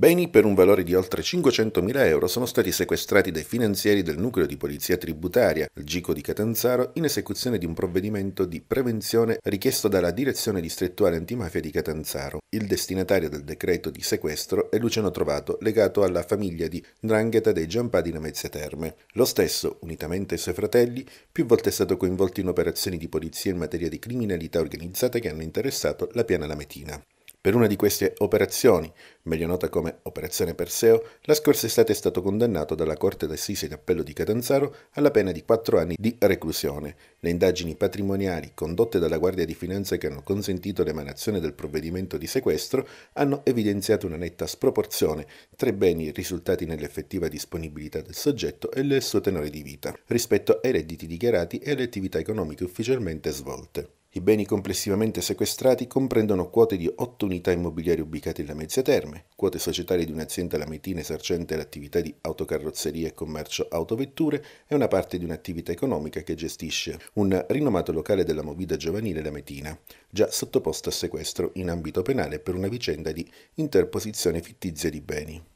Beni per un valore di oltre 500.000 euro sono stati sequestrati dai finanzieri del nucleo di polizia tributaria, il GICO di Catanzaro, in esecuzione di un provvedimento di prevenzione richiesto dalla direzione distrettuale antimafia di Catanzaro. Il destinatario del decreto di sequestro è Luciano Trovato, legato alla famiglia di Ndrangheta dei Giampadi Lamezia Terme. Lo stesso, unitamente ai suoi fratelli, più volte è stato coinvolto in operazioni di polizia in materia di criminalità organizzata che hanno interessato la piana lametina. Per una di queste operazioni, meglio nota come Operazione Perseo, la scorsa estate è stato condannato dalla Corte d'Assise d'Appello di Catanzaro alla pena di 4 anni di reclusione. Le indagini patrimoniali condotte dalla Guardia di Finanza che hanno consentito l'emanazione del provvedimento di sequestro hanno evidenziato una netta sproporzione tra i beni risultati nell'effettiva disponibilità del soggetto e il suo tenore di vita rispetto ai redditi dichiarati e alle attività economiche ufficialmente svolte. I beni complessivamente sequestrati comprendono quote di otto unità immobiliari ubicate in Lamezia Terme, quote societarie di un'azienda lametina esercente l'attività di autocarrozzeria e commercio autovetture e una parte di un'attività economica che gestisce un rinomato locale della movida giovanile lametina, già sottoposto a sequestro in ambito penale per una vicenda di interposizione fittizia di beni.